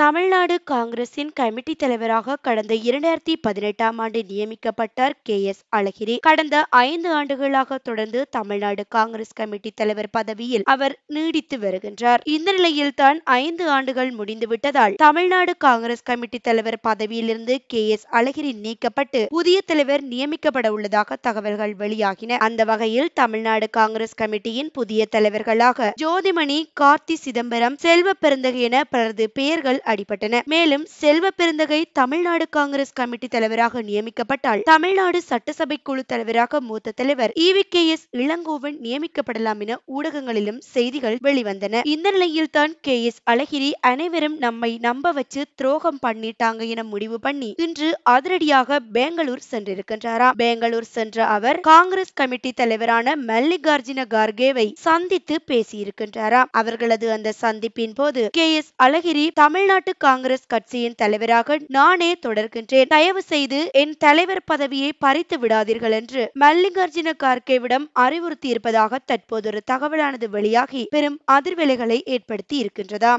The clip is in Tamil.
தமிழ்நாடு காங்கிரசின் கமிட்டி தலைவராக கடந்த இரண்டாயிரத்தி பதினெட்டாம் ஆண்டு நியமிக்கப்பட்டார் கே எஸ் அழகிரி கடந்த ஐந்து ஆண்டுகளாக தொடர்ந்து தமிழ்நாடு காங்கிரஸ் கமிட்டி தலைவர் பதவியில் அவர் நீடித்து வருகின்றார் இந்த நிலையில் தான் ஐந்து ஆண்டுகள் முடிந்துவிட்டதால் தமிழ்நாடு காங்கிரஸ் கமிட்டி தலைவர் பதவியிலிருந்து கே எஸ் அழகிரி நீக்கப்பட்டு புதிய தலைவர் நியமிக்கப்பட உள்ளதாக தகவல்கள் வெளியாகின அந்த வகையில் தமிழ்நாடு காங்கிரஸ் கமிட்டியின் புதிய தலைவர்களாக ஜோதிமணி கார்த்தி சிதம்பரம் செல்வ பெருந்தகை என பலரது பெயர்கள் அடிபட்டன மேலும் செல்வ பெருந்தகை தமிழ்நாடு காங்கிரஸ் கமிட்டி தலைவராக நியமிக்கப்பட்டால் தமிழ்நாடு சட்டசபை குழு தலைவராக மூத்த தலைவர் இவி கே எஸ் இளங்கோவன் நியமிக்கப்படலாம் என ஊடகங்களிலும் செய்திகள் வெளிவந்தன இந்த நிலையில் தான் கே எஸ் அழகிரி அனைவரும் நம்மை நம்ப வச்சு துரோகம் பண்ணிட்டாங்க என முடிவு பண்ணி இன்று அதிரடியாக பெங்களூர் சென்றிருக்கின்றாராம் பெங்களூர் சென்ற அவர் காங்கிரஸ் கமிட்டி தலைவரான மல்லிகார்ஜுன கார்கேவை சந்தித்து பேசியிருக்கின்றாராம் அவர்களது அந்த சந்திப்பின் போது கே எஸ் அழகிரி தமிழ்நாடு தமிழ்நாட்டு காங்கிரஸ் கட்சியின் தலைவராக நானே தொடர்கின்றேன் தயவு செய்து என் தலைவர் பதவியை பறித்து விடாதீர்கள் என்று மல்லிகார்ஜுன கார்கேவிடம் அறிவுறுத்தி இருப்பதாக தற்போது ஒரு தகவலானது வெளியாகி பெரும் அதிர்வலைகளை ஏற்படுத்தி இருக்கின்றதாம்